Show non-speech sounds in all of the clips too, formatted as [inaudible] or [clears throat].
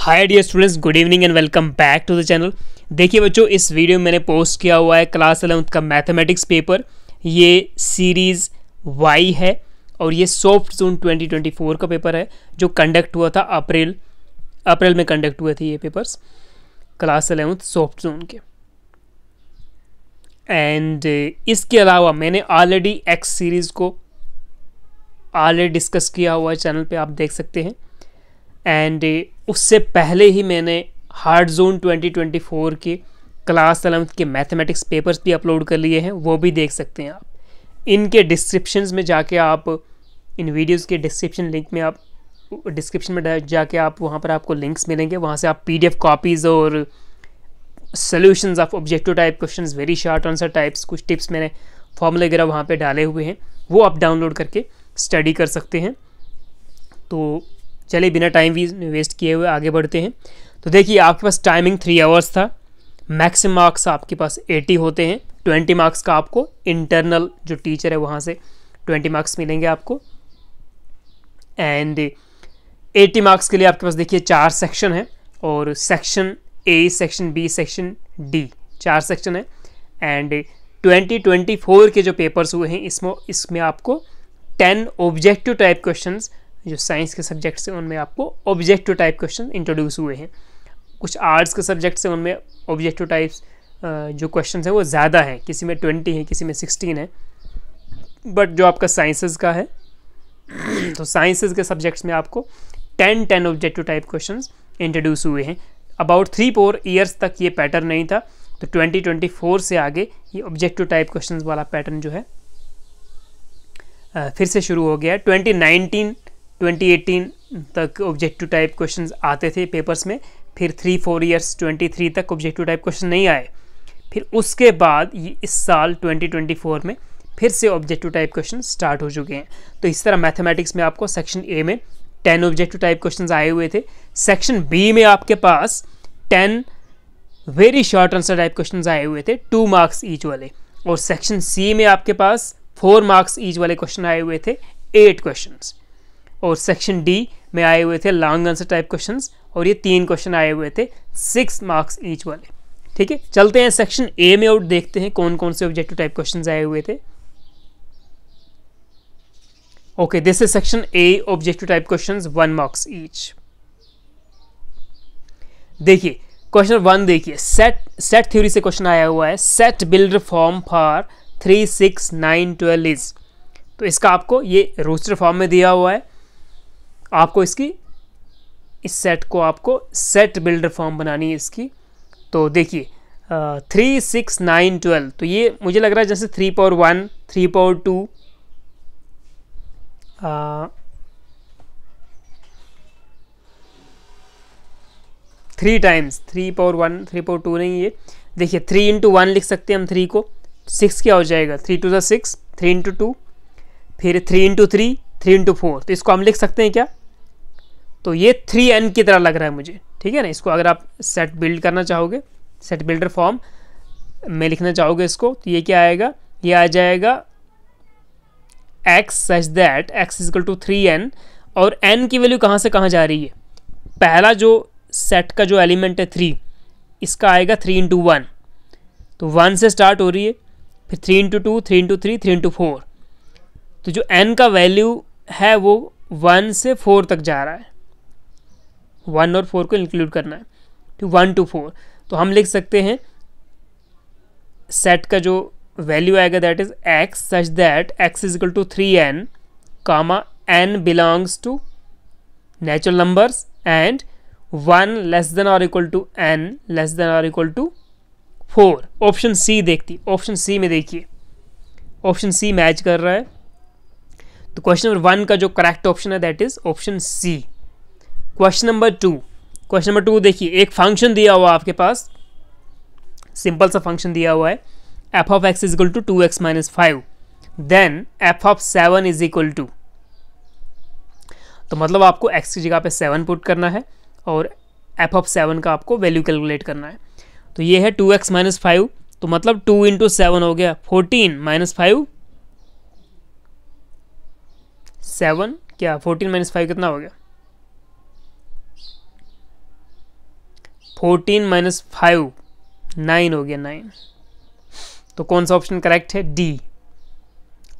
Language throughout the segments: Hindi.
high dear students good evening and welcome back to the channel देखिए बच्चों इस वीडियो में मैंने पोस्ट किया हुआ है क्लास एलेवंथ का मैथमेटिक्स पेपर ये सीरीज़ वाई है और ये सॉफ्ट जोन 2024 का पेपर है जो कंडक्ट हुआ था अप्रैल अप्रैल में कंडक्ट हुए थे ये papers class eleventh soft zone के एंड uh, इसके अलावा मैंने ऑलरेडी एक्स सीरीज़ को ऑलरेडी डिस्कस किया हुआ है चैनल पर आप देख सकते हैं एंड उससे पहले ही मैंने हार्ड जोन 2024 के क्लास एलेवंथ के मैथमेटिक्स पेपर्स भी अपलोड कर लिए हैं वो भी देख सकते हैं आप इनके डिस्क्रिप्शन में जाके आप इन वीडियोज़ के डिस्क्रिप्शन लिंक में आप डिस्क्रिप्शन में जाके आप वहाँ पर आपको लिंक्स मिलेंगे वहाँ से आप पी कॉपीज़ और solution of objective type question very short answer types कुछ टिप्स मैंने फॉर्मूले वगैरह वहाँ पर डाले हुए हैं वो आप डाउनलोड करके स्टडी कर सकते हैं तो चलिए बिना टाइम वेस्ट किए हुए आगे बढ़ते हैं तो देखिए आपके पास टाइमिंग थ्री आवर्स था मैक्सिम मार्क्स आपके पास एटी होते हैं ट्वेंटी मार्क्स का आपको इंटरनल जो टीचर है वहाँ से ट्वेंटी मार्क्स मिलेंगे आपको एंड एटी मार्क्स के लिए आपके पास देखिए चार सेक्शन है और section A section B section D चार सेक्शन है एंड 2024 के जो पेपर्स हुए हैं इसमें इसमें आपको 10 ऑब्जेक्टिव टाइप क्वेश्चंस जो साइंस के सब्जेक्ट्स हैं उनमें आपको ऑब्जेक्टिव टाइप क्वेश्चन इंट्रोड्यूस हुए हैं कुछ आर्ट्स के सब्जेक्ट्स हैं उनमें ऑब्जेक्टिव टाइप्स जो क्वेश्चन हैं वो ज़्यादा हैं किसी में ट्वेंटी हैं किसी में सिक्सटीन है बट जो आपका साइंसेज का है [clears throat] तो साइंसेज के सब्जेक्ट्स में आपको ten ten objective type question introduce हुए हैं अबाउट थ्री फोर ईयर्स तक ये पैटर्न नहीं था तो ट्वेंटी ट्वेंटी फोर से आगे ये ऑब्जेक्टिव टाइप क्वेश्चन वाला पैटर्न जो है फिर से शुरू हो गया है ट्वेंटी नाइनटीन 2018 तक ऑब्जेक्टिव टाइप क्वेश्चन आते थे पेपर्स में फिर थ्री फोर ईयर्स 23 तक ऑब्जेक्टिव टाइप क्वेश्चन नहीं आए फिर उसके बाद ये इस साल 2024 में फिर से ऑब्जेक्टिव टाइप क्वेश्चन स्टार्ट हो चुके हैं तो इस तरह मैथमेटिक्स में आपको सेक्शन ए में टेन ऑब्जेक्टिव टाइप क्वेश्चन आए हुए थे सेक्शन बी में आपके पास ten very short answer type question आए हुए थे टू मार्क्स ईच वाले और सेक्शन सी में आपके पास फोर मार्क्स ईच वाले क्वेश्चन आए हुए थे एट क्वेश्चंस और सेक्शन डी में आए हुए थे लॉन्ग आंसर टाइप क्वेश्चन और ये तीन क्वेश्चन आए हुए थे सिक्स मार्क्स ईच वाले ठीक है चलते हैं सेक्शन ए में और देखते हैं कौन कौन से ऑब्जेक्टिव टाइप क्वेश्चन आए हुए थे okay this is section A objective type question one marks each देखिए क्वेश्चन वन देखिए सेट सेट थ्योरी से क्वेश्चन आया हुआ है set builder form for three six nine twelve is तो इसका आपको ये रोस्टर फॉर्म में दिया हुआ है आपको इसकी इस सेट को आपको सेट बिल्डर फॉर्म बनानी है इसकी तो देखिए थ्री सिक्स नाइन ट्वेल्व तो ये मुझे लग रहा है जैसे three power one three power two three times three power one three power two नहीं ये देखिए थ्री इंटू वन लिख सकते हैं हम थ्री को सिक्स क्या हो जाएगा three two the six three into two फिर three into three three into four तो इसको हम लिख सकते हैं क्या तो ये थ्री एन की तरह लग रहा है मुझे ठीक है ना इसको अगर आप सेट बिल्ड करना चाहोगे सेट बिल्डर फॉर्म में लिखना चाहोगे इसको तो ये क्या आएगा ये आ जाएगा X such that X is equal two three N और एन की वैल्यू कहाँ से कहाँ जा रही है पहला जो सेट का जो एलिमेंट है थ्री इसका आएगा थ्री इंटू वन तो वन से स्टार्ट हो रही है फिर three into two three into three three into four तो जो एन का वैल्यू है वो वन से फोर तक जा रहा है वन और फोर को इंक्लूड करना है तो वन टू फोर तो हम लिख सकते हैं सेट का जो वैल्यू आएगा that is X such that X is equal to three N comma N belongs to natural numbers and one less than और equal to N less than और equal to four option C देखती ऑप्शन सी में देखिए ऑप्शन सी मैच कर रहा है तो क्वेश्चन नंबर वन का जो करेक्ट ऑप्शन है that is option C question number two question number two देखिए एक फंक्शन दिया हुआ आपके पास सिंपल सा फंक्शन दिया हुआ है F of X is equal to two X minus five then F of seven is equal to तो मतलब आपको एक्स की जगह पे सेवन पुट करना है और एफ ऑफ सेवन का आपको वैल्यू कैलकुलेट करना है तो ये है टू एक्स माइनस फाइव तो मतलब टू इंटू सेवन हो गया फोर्टीन माइनस फाइव सेवन क्या फोर्टीन माइनस फाइव कितना हो गया फोर्टीन माइनस फाइव नाइन हो गया नाइन तो कौन सा ऑप्शन करेक्ट है D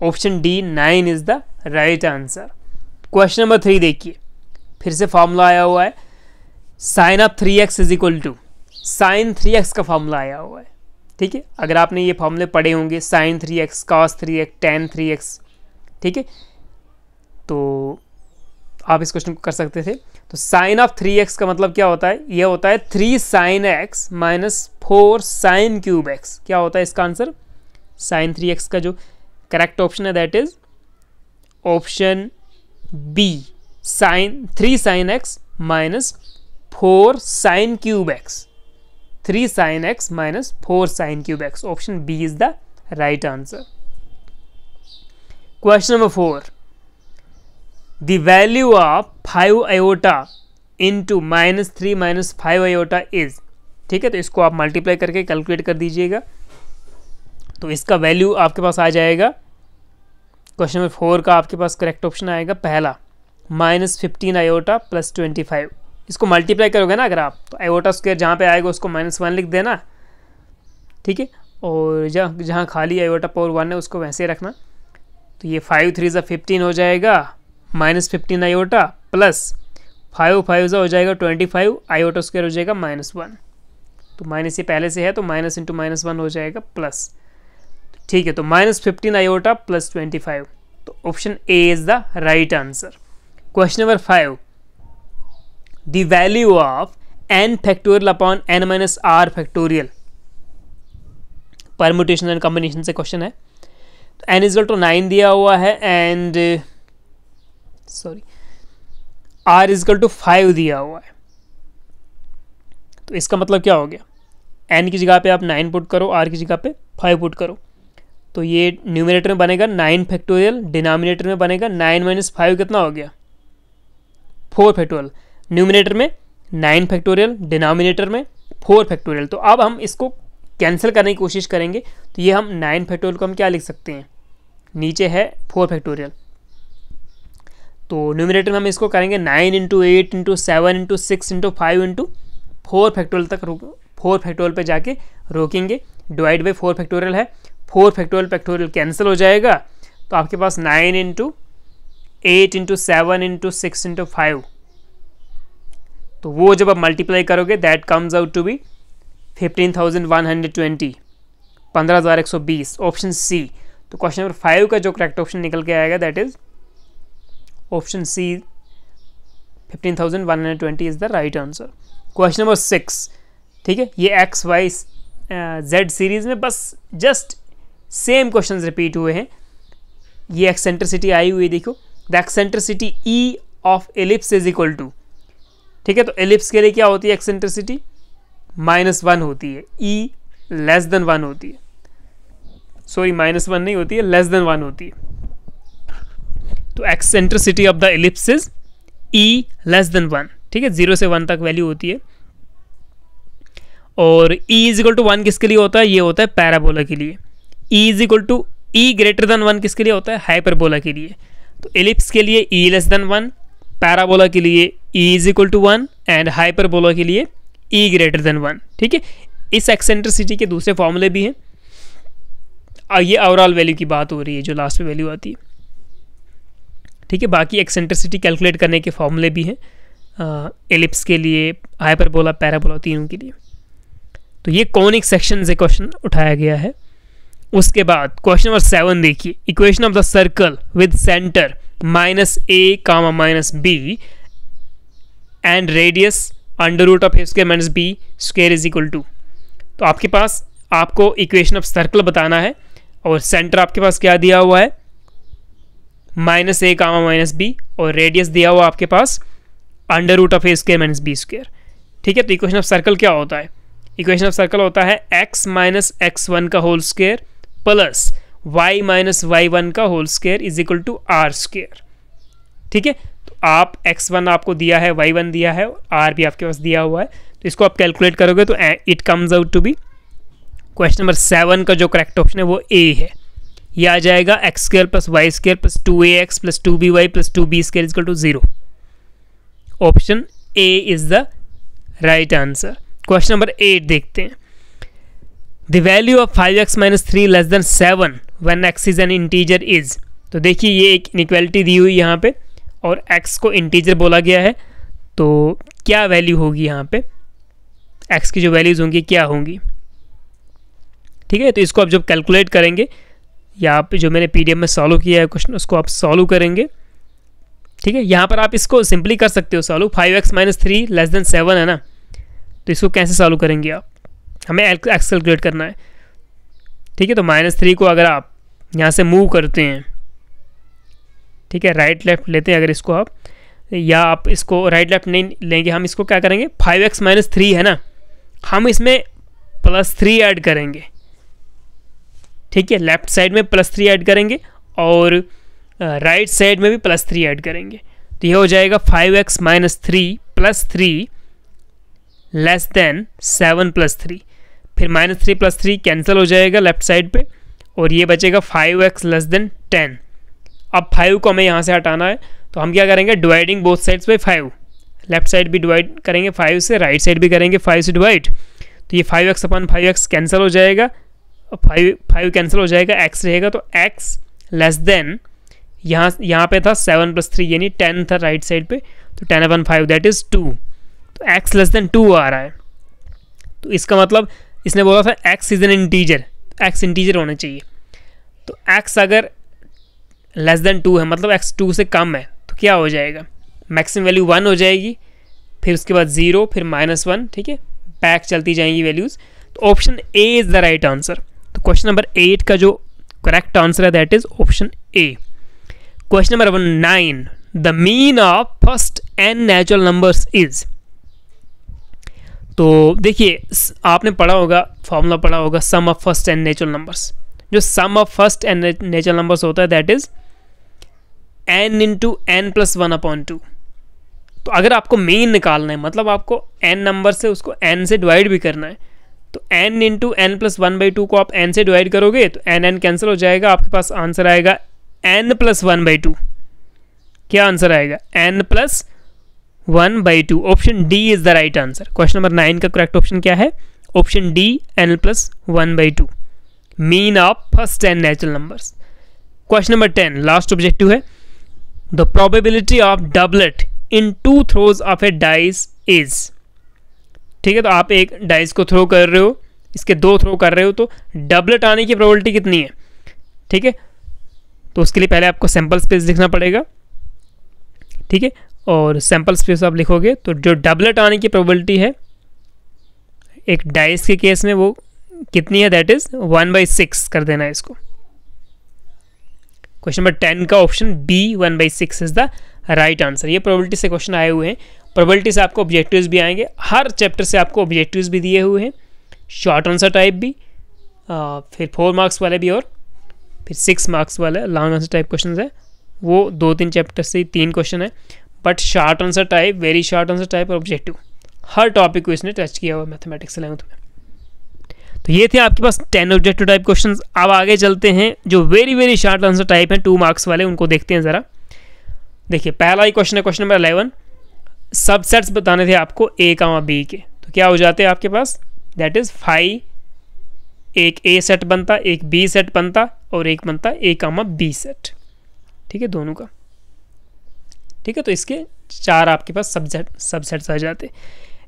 option D nine is the right answer question number three देखिए फिर से फॉर्मूला आया हुआ है sine of three X is equal to sine three X का फॉर्मूला आया हुआ है ठीक है अगर आपने ये फॉर्मूले पढ़े होंगे sine three X cos three X tan three X ठीक है तो आप इस क्वेश्चन को कर सकते थे तो साइन ऑफ थ्री एक्स का मतलब क्या होता है यह होता है three sine X minus four sine cube X क्या होता है इसका आंसर साइन थ्री एक्स का जो करेक्ट ऑप्शन है that is option B sine three sine X minus four sine cube X three sine X minus four sine cube X option B is the right answer question number four the value of 5 iota into minus three minus five iota is ठीक है तो इसको आप मल्टीप्लाई करके कैलकुलेट कर दीजिएगा तो इसका वैल्यू आपके पास आ जाएगा क्वेश्चन नंबर फोर का आपके पास करेक्ट ऑप्शन आएगा पहला minus fifteen iota plus twenty five इसको मल्टीप्लाई करोगे ना अगर आप तो आयोटा स्क्वेयर जहाँ पे आएगा उसको माइनस वन लिख देना ठीक है और जहाँ जहाँ खाली आयोटा पावर वन है उसको वैसे रखना तो ये फाइव थ्री ज़ा फिफ्टीन हो जाएगा minus fifteen iota plus five five जो हो जाएगा ट्वेंटी फाइव आईओटा स्क्वायर हो जाएगा माइनस वन तो माइनस ये पहले से है तो माइनस इंटू माइनस वन हो जाएगा प्लस ठीक है तो minus fifteen iota plus twenty five तो option A is the right answer question number five the value of N factorial upon N minus R factorial permutation and combination से क्वेश्चन है एन इजल टू नाइन दिया हुआ है and sorry R is equal to five दिया हुआ है तो इसका मतलब क्या हो गया एन की जगह पे आप नाइन पुट करो आर की जगह पे फाइव पुट करो तो ये न्यूमिनेटर में बनेगा नाइन फैक्टोरियल डिनामिनेटर में बनेगा नाइन माइनस फाइव कितना हो गया फोर फैक्टोरियल न्यूमिनेटर में नाइन फैक्टोरियल डिनामिनेटर में फोर फैक्टोरियल तो अब हम इसको कैंसिल करने की कोशिश करेंगे तो ये हम नाइन फैक्टोरियल को हम क्या लिख सकते हैं नीचे है फोर फैक्टोरियल तो न्यूमिनेटर में हम इसको करेंगे nine into eight into seven into six into five into four factorial तक रोक फोर फैक्टोरियल पे जाके रोकेंगे डिवाइड बाई फोर फैक्टोरियल है फोर फैक्टोरियल फैक्टोरियल कैंसिल हो जाएगा तो आपके पास nine into eight into seven into six into five तो वो जब आप मल्टीप्लाई करोगे that comes out to be fifteen thousand one hundred twenty पंद्रह हज़ार एक सौ बीस ऑप्शन सी तो क्वेश्चन नंबर फाइव का जो करेक्ट ऑप्शन निकल के आएगा that is one hundred twenty is the right answer question number six ठीक है ये एक्स वाई जेड सीरीज में बस जस्ट सेम क्वेश्चन रिपीट हुए हैं ये एक्सेंट्रिसिटी आई हुई देखो the eccentricity e of ellipse is equal to ठीक है तो एलिप्स के लिए क्या होती है एक्सेंट्रिसिटी माइनस वन होती है ई लेस देन वन होती है सॉरी माइनस वन नहीं होती है लेस देन वन होती है तो eccentricity of the ellipse is e less than one ठीक है जीरो से वन तक वैल्यू होती है और e is equal to one किसके लिए होता है ये होता है पैराबोला के लिए e is equal to e greater than one किसके लिए होता है हाइपरबोला के लिए तो एलिप्स के लिए e less than one parabola के लिए e is equal to one and hyperbola के लिए ई ग्रेटर देन वन ठीक है इस एक्सेंट्रिसिटी के दूसरे फॉर्मूले भी हैं और ये ओवरऑल वैल्यू की बात हो रही है जो लास्ट में वैल्यू आती है ठीक है बाकी एक्सेंट्रिसिटी कैलकुलेट करने के फॉर्मूले भी हैं एलिप्स के लिए हाइपरबोला पैराबोला तीनों के लिए तो ये कॉनिक सेक्शन से क्वेश्चन उठाया गया है उसके बाद क्वेश्चन नंबर सेवन देखिए equation of the circle with center minus a comma minus b and radius under root of a square minus b square is equal to तो आपके पास आपको इक्वेशन ऑफ सर्कल बताना है और सेंटर आपके पास क्या दिया हुआ है minus a comma minus b और रेडियस दिया हुआ आपके पास under root of a square minus b square ठीक है तो इक्वेशन ऑफ सर्कल क्या होता है इक्वेशन ऑफ सर्कल होता है एक्स माइनस एक्स वन का whole square plus y minus y one का whole square is equal to r square ठीक है तो आप एक्स वन आपको दिया है वाई वन दिया है आर भी आपके पास दिया हुआ है तो इसको आप कैलकुलेट करोगे तो it comes out to be question number seven का जो करेक्ट ऑप्शन है वो ए है ये आ जाएगा x square plus y square plus two a x plus two b y plus two b square is equal to zero option A is the right answer question number eight देखते हैं the value of five x minus three less than seven one x is an integer is तो देखिए ये एक इनिक्वालिटी दी हुई यहाँ पे और एक्स को इंटीजर बोला गया है तो क्या वैल्यू होगी यहाँ पे एक्स की जो वैल्यूज़ होंगी क्या होंगी ठीक है तो इसको आप जब कैलकुलेट करेंगे या आप जो मैंने पी में सॉल्व किया है क्वेश्चन उसको आप सॉल्व करेंगे ठीक है यहाँ पर आप इसको सिंपली कर सकते हो solve five x minus three less than seven है ना तो इसको कैसे सॉल्व करेंगे आप हमें एक्स कैलकुलेट करना है ठीक है तो माइनस थ्री को अगर आप यहाँ से मूव करते हैं ठीक है राइट लेफ्ट लेते हैं अगर इसको आप या आप इसको राइट लेफ्ट नहीं लेंगे हम इसको क्या करेंगे फाइव एक्स माइनस थ्री है ना हम इसमें प्लस थ्री करेंगे ठीक है लेफ्ट साइड में प्लस थ्री ऐड करेंगे और राइट साइड में भी प्लस थ्री ऐड करेंगे तो यह हो जाएगा five x minus three plus three less than seven plus three फिर minus three plus three cancel हो जाएगा लेफ्ट साइड पे और ये बचेगा five x less than ten अब फाइव को हमें यहाँ से हटाना है तो हम क्या करेंगे dividing both sides by five left side भी डिवाइड करेंगे फाइव से राइट right साइड भी करेंगे फाइव से डिवाइड तो ये five x upon five x cancel हो जाएगा फाइव फाइव कैंसिल हो जाएगा एक्स रहेगा तो एक्स लेस देन यहाँ यहाँ पे था सेवन प्लस थ्री यानी टेन था राइट साइड पे तो ten upon five that is two तो एक्स लेस देन टू आ रहा है तो इसका मतलब इसने बोला था x is an integer x integer होना चाहिए तो एक्स अगर लेस देन टू है मतलब एक्स टू से कम है तो क्या हो जाएगा मैक्सिमम वैल्यू वन हो जाएगी फिर उसके बाद ज़ीरो फिर माइनस वन ठीक है बैक चलती जाएंगी वैल्यूज़ तो option A is the right answer तो क्वेश्चन नंबर एट का जो करेक्ट आंसर है that is option a question number nine the mean of first n natural numbers is तो देखिए आपने पढ़ा होगा फॉर्मूला पढ़ा होगा sum of first n natural numbers जो sum of first n natural numbers होता है that is n into n plus one upon two तो अगर आपको मेन निकालना है मतलब आपको एन नंबर से उसको एन से डिवाइड भी करना है तो n into n plus one by two को आप एन से डिवाइड करोगे तो एन एन कैंसिल हो जाएगा आपके पास आंसर आएगा n plus one by two क्या आंसर आएगा n plus one by two option d is the right answer question number nine का करेक्ट ऑप्शन क्या है option d n plus one by two mean of first ten natural numbers question number ten last objective है the probability of doublet in two throws of a dice is ठीक है तो आप एक डाइस को थ्रो कर रहे हो इसके दो थ्रो कर रहे हो तो डबलेट आने की प्रोबेबिलिटी कितनी है ठीक है तो उसके लिए पहले आपको सैम्पल स्पेस लिखना पड़ेगा ठीक है और सैम्पल स्पेस आप लिखोगे तो जो डबलेट आने की प्रोबेबिलिटी है एक डाइस के केस में वो कितनी है that is one by six कर देना है इसको क्वेश्चन नंबर टेन का option b one by six is the right answer ये प्रोबेबिलिटी से क्वेश्चन आए हुए हैं प्रोबेबिलिटी से आपको ऑब्जेक्टिव्स भी आएंगे हर चैप्टर से आपको ऑब्जेक्टिव्स भी दिए हुए हैं शॉर्ट आंसर टाइप भी आ, फिर फोर मार्क्स वाले भी और फिर सिक्स मार्क्स वाले लॉन्ग आंसर टाइप क्वेश्चन है वो दो तीन चैप्टर से तीन क्वेश्चन है but short answer type very short answer type और ऑब्जेक्टिव हर टॉपिक को इसने टच किया हुआ मैथमेटिक्स इलेवंथ में तो ये थे आपके पास टेन ऑब्जेक्टिव टाइप क्वेश्चन अब आगे चलते हैं जो very very short answer type हैं टू मार्क्स वाले उनको देखते हैं ज़रा देखिए पहला ही क्वेश्चन है क्वेश्चन नंबर अलेवन सबसेट्स बताने थे आपको ए कामा बी के तो क्या हो जाते हैं आपके पास दैट इज़ फाइव एक ए सेट बनता एक बी सेट बनता और एक बनता ए कामा बी सेट ठीक है दोनों का ठीक है तो इसके चार आपके पास सबसेट सबसेट्स आ जाते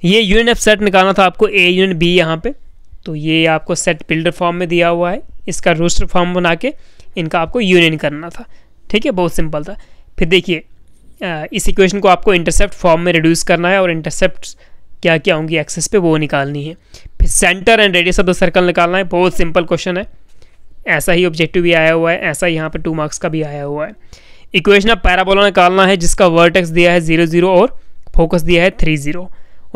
ये यूनिट एफ सेट निकालना था आपको ए यूनिट बी यहाँ पे तो ये आपको सेट बिल्डर फॉर्म में दिया हुआ है इसका रोस्टर फॉर्म बना के इनका आपको यूनियन करना था ठीक है बहुत सिंपल था फिर देखिए इस इक्वेशन को आपको इंटरसेप्ट फॉर्म में रिड्यूस करना है और इंटरसेप्ट क्या क्या होंगी एक्सेस पे वो निकालनी है फिर center and radius of the circle निकालना है बहुत सिंपल क्वेश्चन है ऐसा ही ऑब्जेक्टिव भी आया हुआ है ऐसा ही यहाँ पर टू मार्क्स का भी आया हुआ है इक्वेशन ऑफ पैराबोला निकालना है जिसका वर्टेक्स दिया है जीरो जीरो और फोकस दिया है थ्री जीरो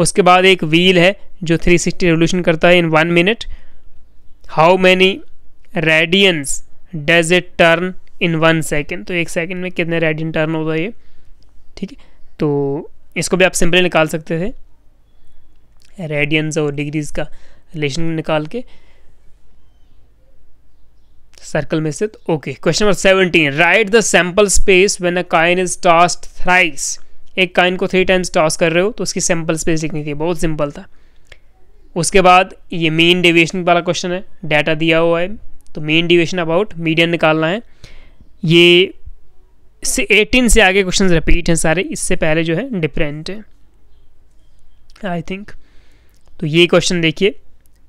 उसके बाद एक व्हील है जो थ्री सिक्सटी रेवोल्यूशन करता है in one minute how many radians does it turn in one second तो एक सेकेंड में कितने रेडियन टर्न होता है ये ठीक है तो इसको भी आप सिंपली निकाल सकते थे रेडियंस और डिग्रीज का रिलेशन निकाल के सर्कल में स्थित okay question number seventeen write the sample space when a coin is tossed thrice एक काइन को थ्री टाइम्स टॉस कर रहे हो तो उसकी सैम्पल स्पेस लिखनी थी बहुत सिंपल था उसके बाद ये मेन डिविएशन वाला क्वेश्चन है डाटा दिया हुआ है तो मेन डिविएशन अबाउट मीडियन निकालना है ये से एटीन से आगे क्वेश्चन रिपीट हैं सारे इससे पहले जो है डिफरेंट है आई थिंक तो ये क्वेश्चन देखिए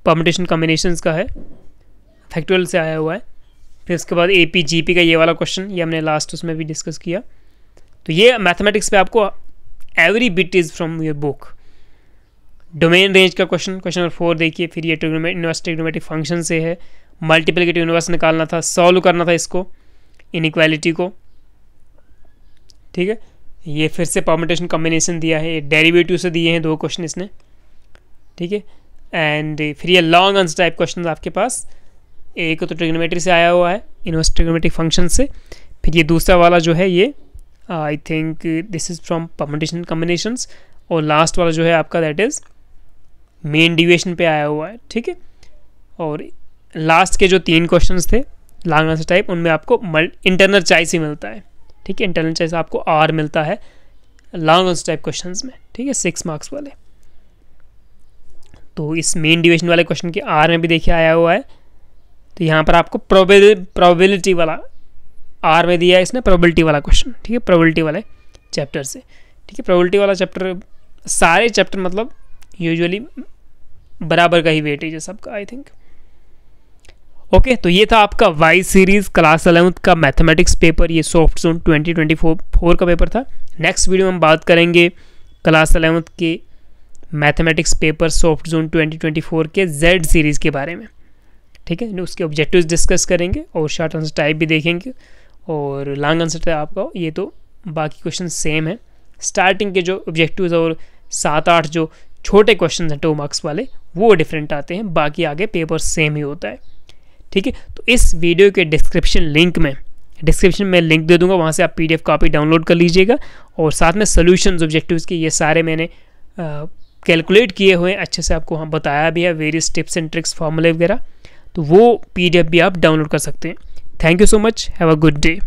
परमिटेशन कॉम्बिनेशन का है फैक्टुअल से आया हुआ है फिर उसके बाद ए पी जी पी का ये वाला क्वेश्चन ये हमने लास्ट उसमें भी डिस्कस किया तो ये मैथमेटिक्स पे आपको every bit is from your book domain range का क्वेश्चन क्वेश्चन नंबर फोर देखिए फिर ये यूनिवर्स ट्रिग्नोमेटिक फंक्शन से है मल्टीप्लिकेटिव यूनिवर्स निकालना था सॉल्व करना था इसको इनक्वालिटी को ठीक है ये फिर से परमिटेशन कॉम्बिनेशन दिया है डेरिवेटिव से दिए हैं दो क्वेश्चन इसने ठीक है एंड फिर ये लॉन्ग आंसर टाइप क्वेश्चन आपके पास एक तो ट्रिग्नोमेट्री से आया हुआ है इनवर्स ट्रिग्नोमेट्रिक फंक्शन से फिर ये दूसरा वाला जो है ये I think this is from permutation combination और लास्ट वाला जो है आपका दैट इज़ मेन डिविएशन पे आया हुआ है ठीक है और लास्ट के जो तीन क्वेश्चन थे लॉन्ग आंसर टाइप उनमें आपको इंटरनल चॉइस ही मिलता है ठीक है इंटरनल जैसे आपको आर मिलता है लॉन्ग आंसर टाइप क्वेश्चन में ठीक है सिक्स मार्क्स वाले तो इस मेन डिवीजन वाले क्वेश्चन के आर में भी देखिए आया हुआ है तो यहाँ पर आपको प्रोबेबिलिटी वाला आर में दिया है इसने प्रोबेबिलिटी वाला क्वेश्चन ठीक है प्रोबेबिलिटी वाले चैप्टर से ठीक है प्रोबेबिलिटी वाला चैप्टर सारे चैप्टर मतलब यूजुअली बराबर का ही वेटेज है सबका आई थिंक ओके तो ये था आपका वाई सीरीज़ क्लास अलेवंथ का मैथमेटिक्स पेपर ये soft zone twenty twenty four का पेपर था नेक्स्ट वीडियो में हम बात करेंगे क्लास अलेवंथ के मैथमेटिक्स पेपर सॉफ्ट जोन 2024 के जेड सीरीज़ के बारे में ठीक है उसके ऑब्जेक्टिव्स डिस्कस करेंगे और शॉर्ट आंसर टाइप भी देखेंगे और लॉन्ग आंसर था आपका ये तो बाकी क्वेश्चन सेम है स्टार्टिंग के जो ऑब्जेक्टिव और सात आठ जो छोटे क्वेश्चन हैं टू मार्क्स वाले वो डिफरेंट आते हैं बाकी आगे पेपर सेम ही होता है ठीक है तो इस वीडियो के डिस्क्रिप्शन लिंक में डिस्क्रिप्शन में लिंक दे दूंगा वहाँ से आप पीडीएफ कॉपी डाउनलोड कर लीजिएगा और साथ में सोल्यूशन ऑब्जेक्टिव्स के ये सारे मैंने कैलकुलेट किए हुए हैं अच्छे से आपको वहाँ बताया भी है वेरियस टिप्स एंड ट्रिक्स फॉर्मूले वगैरह तो वो पीडीएफ भी आप डाउनलोड कर सकते हैं thank you so much have a good day